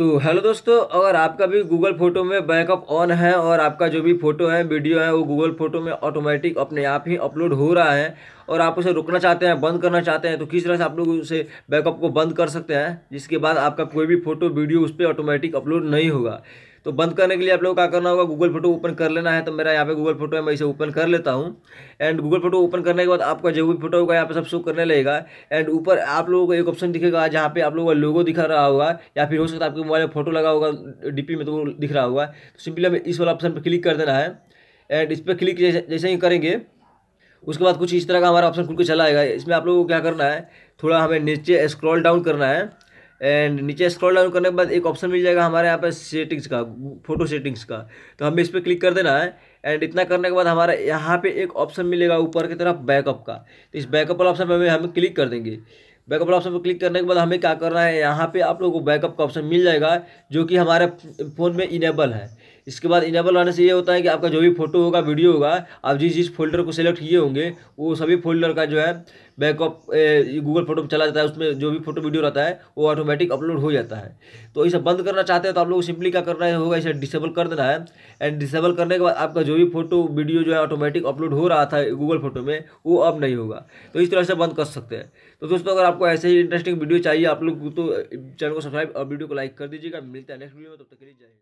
तो हेलो दोस्तों अगर आपका भी गूगल फ़ोटो में बैकअप ऑन है और आपका जो भी फ़ोटो है वीडियो है वो गूगल फ़ोटो में ऑटोमेटिक अपने आप ही अपलोड हो रहा है और आप उसे रुकना चाहते हैं बंद करना चाहते हैं तो किस तरह से आप लोग उसे बैकअप को बंद कर सकते हैं जिसके बाद आपका कोई भी फोटो वीडियो उस पर ऑटोमेटिक अपलोड नहीं होगा तो बंद करने के लिए आप लोग क्या करना होगा गूगल फोटो ओपन कर लेना है तो मेरा यहाँ पे गूगल फोटो है मैं इसे ओपन कर लेता हूँ एंड गूगल फोटो ओपन करने के बाद आपका जो भी फोटो होगा यहाँ पे सब शो करने लगेगा एंड ऊपर आप लोगों को एक ऑप्शन दिखेगा जहाँ पे आप लोगों का लोगो दिखा रहा होगा या फिर हो सकता है आपके मोबाइल में फोटो लगा होगा डी में तो वो दिख रहा होगा तो सिंपली हमें इस वाला ऑप्शन पर क्लिक कर देना है एंड इस पर क्लिक जैसे ही करेंगे उसके बाद कुछ इस तरह का हमारा ऑप्शन खुल के चला आएगा इसमें आप लोगों को क्या करना है थोड़ा हमें नीचे स्क्रॉल डाउन करना है एंड नीचे स्क्रॉल डाउन करने के बाद एक ऑप्शन मिल जाएगा हमारे यहाँ पर सेटिंग्स का फोटो सेटिंग्स का तो हमें इस पर क्लिक कर देना है एंड इतना करने के बाद हमारा यहाँ पे एक ऑप्शन मिलेगा ऊपर की तरफ बैकअप का तो इस बैकअप वाला ऑप्शन पर हम क्लिक कर देंगे बैकअप वाला ऑप्शन पर क्लिक करने के बाद हमें क्या करना है यहाँ पे आप लोगों को बैकअप का ऑप्शन मिल जाएगा जो कि हमारे फ़ोन में इनेबल है इसके बाद इनेबल आने से ये होता है कि आपका जो भी फोटो होगा वीडियो होगा आप जिस जिस फोल्डर को सिलेक्ट किए होंगे वो सभी फोल्डर का जो है बैकअप गूगल फोटो में चला जाता है उसमें जो भी फोटो वीडियो रहता है वो ऑटोमेटिक अपलोड हो जाता है तो इसे बंद करना चाहते हैं तो आप लोग सिंपली क्या करना होगा इसे डिसेबल कर देना है एंड डिसेबल करने के बाद आपका जो भी फोटो वीडियो जो है ऑटोमेटिक अपलोड हो रहा था गूगल फोटो में वो अब नहीं होगा तो इस तरह से बंद कर सकते हैं तो दोस्तों अगर आपको ऐसे ही इंटरेस्टिंग वीडियो चाहिए आप लोग तो चैनल को सब्सक्राइब और वीडियो को लाइक कर दीजिएगा मिलता है नेक्स्ट वीडियो में तब तक के लिए जाइए